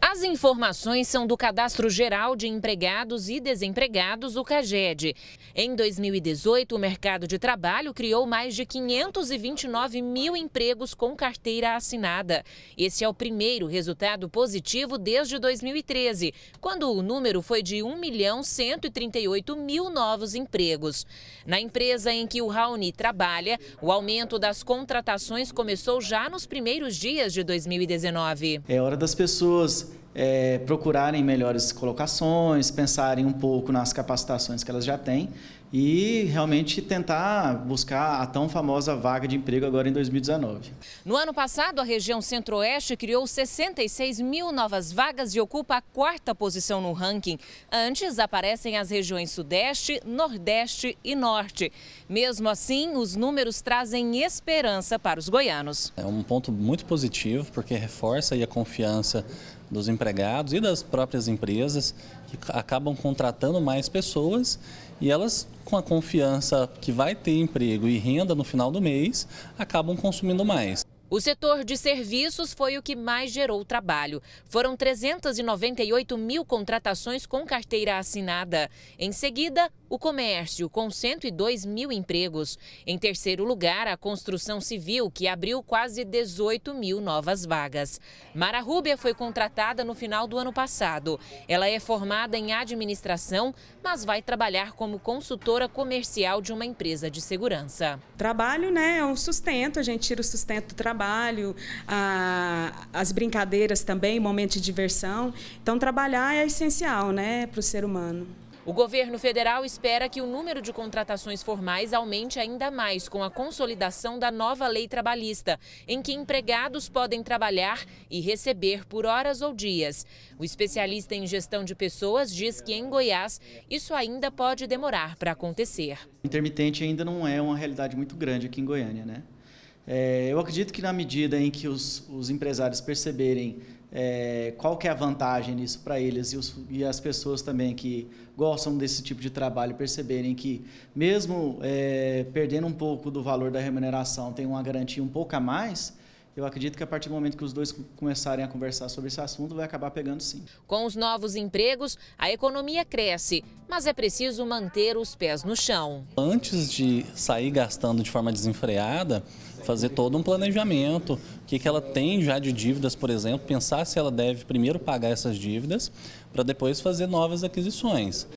As informações são do Cadastro Geral de Empregados e Desempregados, o CAGED. Em 2018, o mercado de trabalho criou mais de 529 mil empregos com carteira assinada. Esse é o primeiro resultado positivo desde 2013, quando o número foi de 1 milhão 138 mil novos empregos. Na empresa em que o Raoni trabalha, o aumento das contratações começou já nos primeiros dias de 2019. É hora das pessoas was é, procurarem melhores colocações, pensarem um pouco nas capacitações que elas já têm e realmente tentar buscar a tão famosa vaga de emprego agora em 2019. No ano passado, a região Centro-Oeste criou 66 mil novas vagas e ocupa a quarta posição no ranking. Antes aparecem as regiões Sudeste, Nordeste e Norte. Mesmo assim, os números trazem esperança para os goianos. É um ponto muito positivo porque reforça a confiança dos empresários empregados e das próprias empresas que acabam contratando mais pessoas e elas, com a confiança que vai ter emprego e renda no final do mês, acabam consumindo mais. O setor de serviços foi o que mais gerou trabalho. Foram 398 mil contratações com carteira assinada. Em seguida, o comércio, com 102 mil empregos. Em terceiro lugar, a construção civil, que abriu quase 18 mil novas vagas. Mara Rúbia foi contratada no final do ano passado. Ela é formada em administração, mas vai trabalhar como consultora comercial de uma empresa de segurança. Trabalho né, é um sustento, a gente tira o sustento do trabalho, a, as brincadeiras também, momento de diversão. Então, trabalhar é essencial né, para o ser humano. O governo federal espera que o número de contratações formais aumente ainda mais com a consolidação da nova lei trabalhista, em que empregados podem trabalhar e receber por horas ou dias. O especialista em gestão de pessoas diz que em Goiás isso ainda pode demorar para acontecer. Intermitente ainda não é uma realidade muito grande aqui em Goiânia, né? É, eu acredito que na medida em que os, os empresários perceberem é, qual que é a vantagem nisso para eles e, os, e, as pessoas também que gostam desse tipo de trabalho perceberem que mesmo é, perdendo um pouco do valor da remuneração, tem uma garantia um pouco a mais, eu acredito que a partir do momento que os dois começarem a conversar sobre esse assunto, vai acabar pegando sim. Com os novos empregos, a economia cresce, mas é preciso manter os pés no chão. Antes de sair gastando de forma desenfreada, fazer todo um planejamento, o que, que ela tem já de dívidas, por exemplo, pensar se ela deve primeiro pagar essas dívidas para depois fazer novas aquisições.